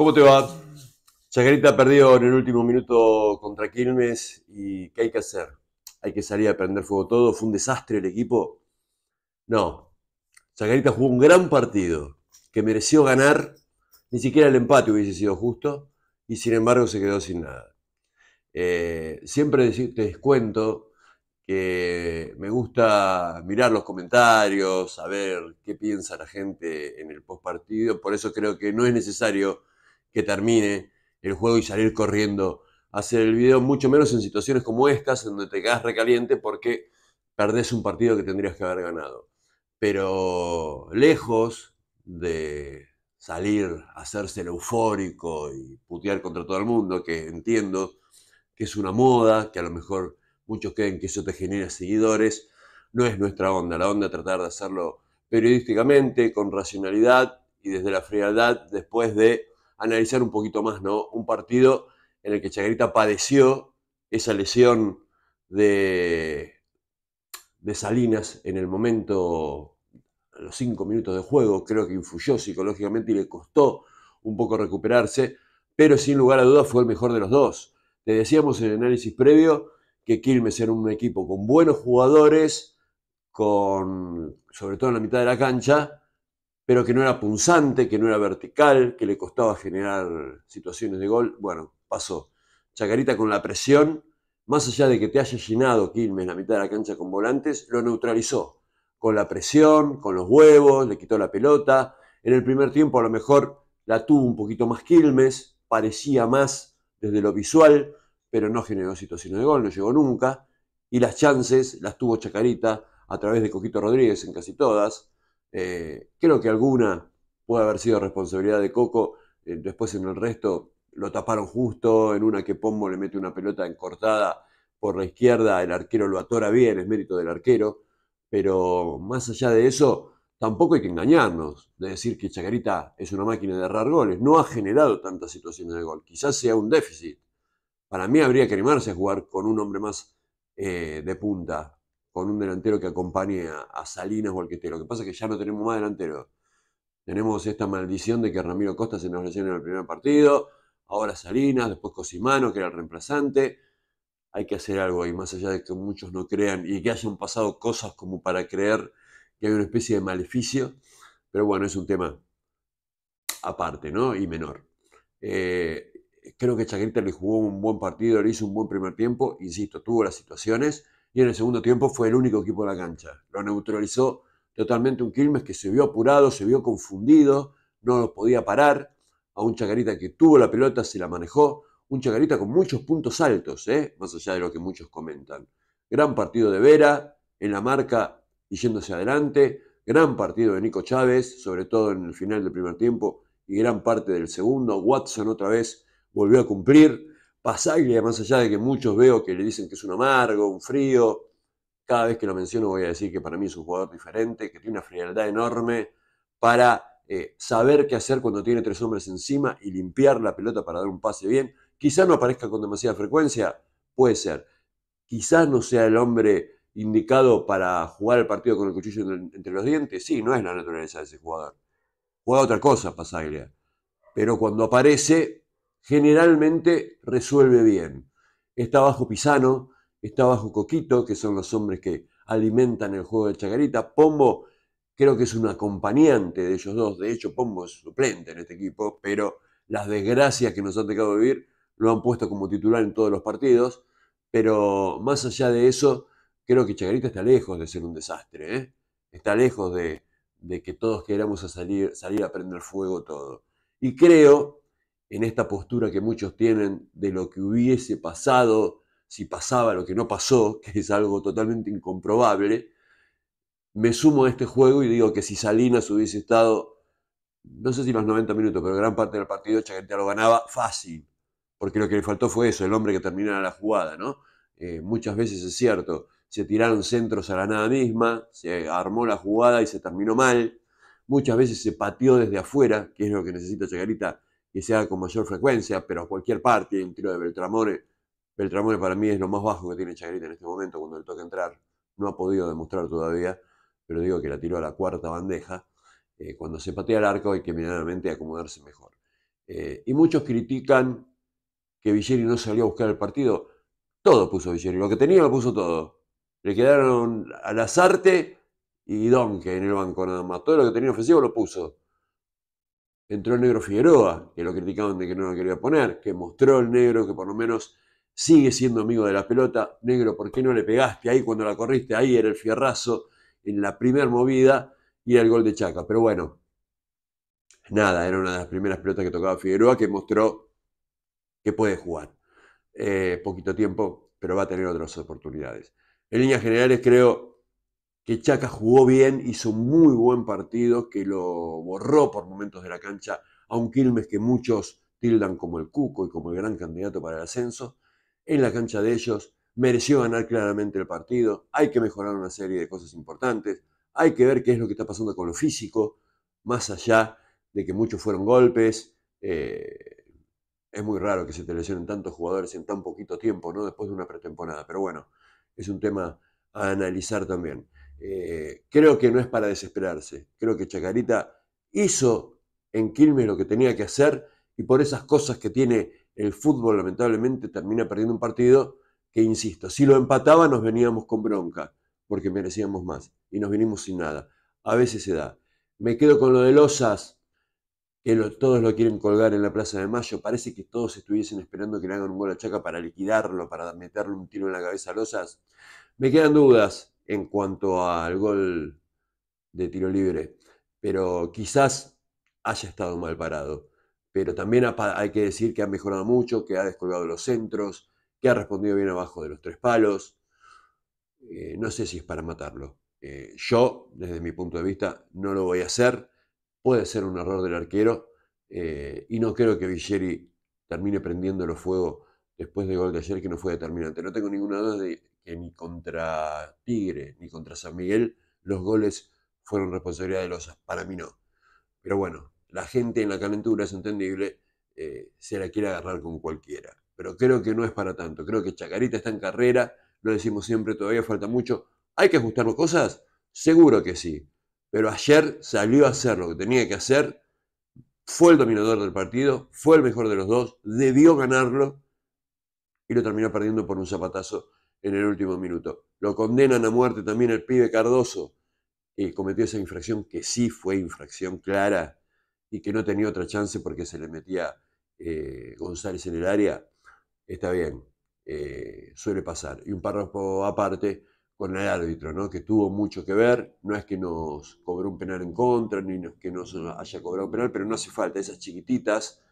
¿Cómo te va? Chacarita perdió en el último minuto contra Quilmes y ¿qué hay que hacer? ¿Hay que salir a prender fuego todo? ¿Fue un desastre el equipo? No. Chacarita jugó un gran partido que mereció ganar. Ni siquiera el empate hubiese sido justo y sin embargo se quedó sin nada. Eh, siempre te descuento que me gusta mirar los comentarios, saber qué piensa la gente en el post Por eso creo que no es necesario que termine el juego y salir corriendo a hacer el video, mucho menos en situaciones como estas, en donde te quedas recaliente porque perdés un partido que tendrías que haber ganado. Pero lejos de salir, a hacerse el eufórico y putear contra todo el mundo, que entiendo que es una moda, que a lo mejor muchos creen que eso te genera seguidores, no es nuestra onda, la onda es tratar de hacerlo periodísticamente, con racionalidad y desde la frialdad, después de analizar un poquito más, ¿no? Un partido en el que Chagrita padeció esa lesión de, de Salinas en el momento, a los cinco minutos de juego, creo que influyó psicológicamente y le costó un poco recuperarse, pero sin lugar a dudas fue el mejor de los dos. Te decíamos en el análisis previo que Quilmes era un equipo con buenos jugadores, con, sobre todo en la mitad de la cancha, pero que no era punzante, que no era vertical, que le costaba generar situaciones de gol. Bueno, pasó. Chacarita con la presión, más allá de que te haya llenado Quilmes la mitad de la cancha con volantes, lo neutralizó. Con la presión, con los huevos, le quitó la pelota. En el primer tiempo a lo mejor la tuvo un poquito más Quilmes, parecía más desde lo visual, pero no generó situaciones de gol, no llegó nunca. Y las chances las tuvo Chacarita a través de Coquito Rodríguez en casi todas eh, creo que alguna puede haber sido responsabilidad de Coco, eh, después en el resto lo taparon justo, en una que Pombo le mete una pelota encortada por la izquierda, el arquero lo atora bien, es mérito del arquero, pero más allá de eso, tampoco hay que engañarnos de decir que Chacarita es una máquina de errar goles, no ha generado tantas situaciones de gol, quizás sea un déficit. Para mí habría que animarse a jugar con un hombre más eh, de punta, con un delantero que acompañe a, Salinas o Lo que pasa es que ya no tenemos más delantero. Tenemos esta maldición de que Ramiro Costa se nos lesionó en el primer partido, ahora Salinas, después Cosimano, que era el reemplazante. Hay que hacer algo ahí, más allá de que muchos no crean y que hayan pasado cosas como para creer que hay una especie de maleficio. Pero bueno, es un tema aparte, ¿no? Y menor. Eh, creo que Chacarita le jugó un buen partido, le hizo un buen primer tiempo, insisto, tuvo las situaciones y en el segundo tiempo fue el único equipo de la cancha. Lo neutralizó totalmente un Quilmes que se vio apurado, se vio confundido, no lo podía parar. A un Chacarita que tuvo la pelota, se la manejó. Un Chacarita con muchos puntos altos, ¿eh? más allá de lo que muchos comentan. Gran partido de Vera en la marca y yéndose adelante. Gran partido de Nico Chávez, sobre todo en el final del primer tiempo y gran parte del segundo. Watson otra vez volvió a cumplir Pasaglia, más allá de que muchos veo que le dicen que es un amargo, un frío, cada vez que lo menciono voy a decir que para mí es un jugador diferente, que tiene una frialdad enorme para eh, saber qué hacer cuando tiene tres hombres encima y limpiar la pelota para dar un pase bien. Quizás no aparezca con demasiada frecuencia, puede ser. Quizás no sea el hombre indicado para jugar el partido con el cuchillo entre los dientes. Sí, no es la naturaleza de ese jugador. Juega otra cosa, Pasaglia. Pero cuando aparece, generalmente resuelve bien. Está bajo Pisano, está bajo Coquito, que son los hombres que alimentan el juego de Chagarita. Pombo creo que es un acompañante de ellos dos. De hecho, Pombo es suplente en este equipo, pero las desgracias que nos han tocado vivir lo han puesto como titular en todos los partidos. Pero más allá de eso, creo que Chagarita está lejos de ser un desastre. ¿eh? Está lejos de, que todos queramos a salir, salir a prender fuego todo. Y creo en esta postura que muchos tienen de lo que hubiese pasado si pasaba lo que no pasó, que es algo totalmente incomprobable, me sumo a este juego y digo que si Salinas hubiese estado, no sé si los 90 minutos, pero gran parte del partido Chaquetea lo ganaba fácil, porque lo que le faltó fue eso, el hombre que terminara la jugada, ¿no? Eh, muchas veces es cierto, se tiraron centros a la nada misma, se armó la jugada y se terminó mal, muchas veces se pateó desde afuera, que es lo que necesita Chacarita que se haga con mayor frecuencia, pero a cualquier parte, un tiro de Beltramore, Beltramore para mí es lo más bajo que tiene Chagrita en este momento cuando le toca entrar. No ha podido demostrar todavía, pero digo que la tiró a la cuarta bandeja. Eh, cuando se patea el arco hay que medianamente acomodarse mejor. Eh, y muchos critican que Villeri no salió a buscar el partido. Todo puso Villeri, lo que tenía lo puso todo. Le quedaron al azarte y que en el banco nada más. Todo lo que tenía ofensivo lo puso entró el negro Figueroa, que lo criticaban de que no lo quería poner, que mostró el negro que por lo menos sigue siendo amigo de la pelota. Negro, ¿por qué no le pegaste ahí cuando la corriste? Ahí era el fierrazo en la primera movida y era el gol de Chaca. Pero bueno, nada, era una de las primeras pelotas que tocaba Figueroa que mostró que puede jugar. Eh, poquito tiempo, pero va a tener otras oportunidades. En líneas generales creo que Chaca jugó bien, hizo muy buen partido, que lo borró por momentos de la cancha a un Quilmes que muchos tildan como el Cuco y como el gran candidato para el ascenso. En la cancha de ellos mereció ganar claramente el partido, hay que mejorar una serie de cosas importantes, hay que ver qué es lo que está pasando con lo físico, más allá de que muchos fueron golpes. Eh, es muy raro que se te lesionen tantos jugadores en tan poquito tiempo, ¿no? Después de una pretemporada. Pero bueno, es un tema a analizar también. Eh, creo que no es para desesperarse. Creo que Chacarita hizo en Quilmes lo que tenía que hacer y por esas cosas que tiene el fútbol, lamentablemente, termina perdiendo un partido que, insisto, si lo empataba nos veníamos con bronca porque merecíamos más y nos vinimos sin nada. A veces se da. Me quedo con lo de Losas, que todos lo quieren colgar en la Plaza de Mayo. Parece que todos estuviesen esperando que le hagan un gol a Chaca para liquidarlo, para meterle un tiro en la cabeza a Losas. Me quedan dudas en cuanto al gol de tiro libre. Pero quizás haya estado mal parado. Pero también hay que decir que ha mejorado mucho, que ha descolgado los centros, que ha respondido bien abajo de los tres palos. Eh, no sé si es para matarlo. Eh, yo, desde mi punto de vista, no lo voy a hacer. Puede ser un error del arquero. Eh, y no creo que Villeri termine prendiendo los fuego después del gol de ayer, que no fue determinante. No tengo ninguna duda de, que ni contra Tigre ni contra San Miguel los goles fueron responsabilidad de Losas. Para mí no. Pero bueno, la gente en la calentura es entendible, eh, se la quiere agarrar con cualquiera. Pero creo que no es para tanto. Creo que Chacarita está en carrera, lo decimos siempre, todavía falta mucho. ¿Hay que ajustar cosas? Seguro que sí. Pero ayer salió a hacer lo que tenía que hacer. Fue el dominador del partido, fue el mejor de los dos, debió ganarlo y lo terminó perdiendo por un zapatazo en el último minuto. Lo condenan a muerte también el pibe Cardoso, que cometió esa infracción que sí fue infracción clara y que no tenía otra chance porque se le metía eh, González en el área. Está bien, eh, suele pasar. Y un párrafo aparte con el árbitro, ¿no? que tuvo mucho que ver, no es que nos cobró un penal en contra, ni que nos haya cobrado un penal, pero no hace falta, esas chiquititas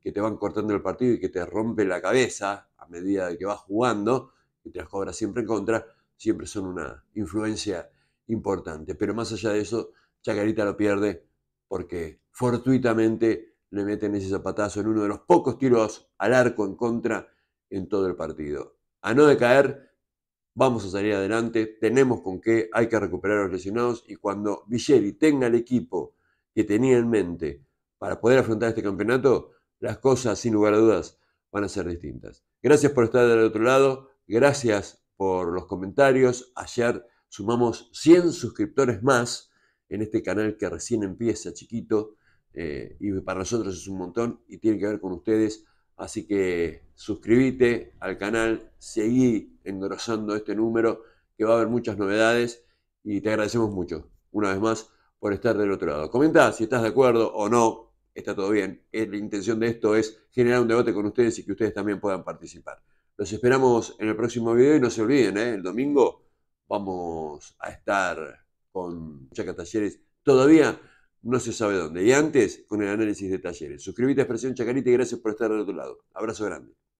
que te van cortando el partido y que te rompe la cabeza a medida que vas jugando, mientras cobra siempre en contra, siempre son una influencia importante. Pero más allá de eso, Chacarita lo pierde porque fortuitamente le meten ese zapatazo en uno de los pocos tiros al arco en contra en todo el partido. A no decaer, vamos a salir adelante, tenemos con qué, hay que recuperar a los lesionados y cuando Villeri tenga el equipo que tenía en mente para poder afrontar este campeonato, las cosas sin lugar a dudas van a ser distintas. Gracias por estar del otro lado. Gracias por los comentarios. Ayer sumamos 100 suscriptores más en este canal que recién empieza, chiquito. Eh, y para nosotros es un montón y tiene que ver con ustedes. Así que suscríbete al canal, seguí engrosando este número, que va a haber muchas novedades y te agradecemos mucho, una vez más, por estar del otro lado. Comenta si estás de acuerdo o no, está todo bien. Eh, la intención de esto es generar un debate con ustedes y que ustedes también puedan participar. Los esperamos en el próximo video y no se olviden, ¿eh? el domingo vamos a estar con Chaca Talleres. Todavía no se sabe dónde. Y antes, con el análisis de talleres. Suscríbete a Expresión Chacarita y gracias por estar al otro lado. Abrazo grande.